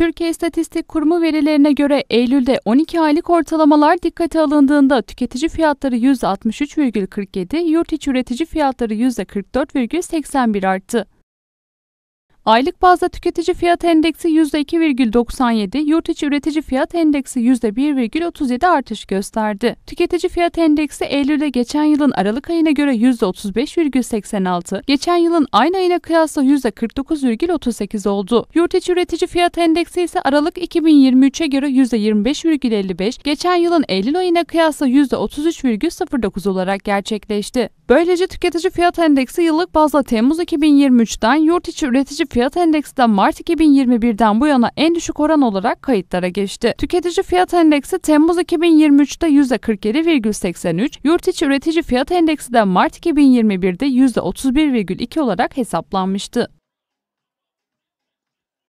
Türkiye İstatistik Kurumu verilerine göre Eylül'de 12 aylık ortalamalar dikkate alındığında tüketici fiyatları %63,47, yurt içi üretici fiyatları %44,81 arttı. Aylık bazda tüketici fiyat endeksi %2,97, yurt içi üretici fiyat endeksi %1,37 artış gösterdi. Tüketici fiyat endeksi Eylül'de geçen yılın Aralık ayına göre %35,86, geçen yılın aynı ayına kıyasla %49,38 oldu. Yurt içi üretici fiyat endeksi ise Aralık 2023'e göre %25,55, geçen yılın Eylül ayına kıyasla %33,09 olarak gerçekleşti. Böylece tüketici fiyat endeksi yıllık bazda Temmuz 2023'ten yurt içi üretici fiyat fiyat endeksi de Mart 2021'den bu yana en düşük oran olarak kayıtlara geçti. Tüketici fiyat endeksi Temmuz 2023'te %47,83, yurt içi üretici fiyat endeksi de Mart 2021'de %31,2 olarak hesaplanmıştı.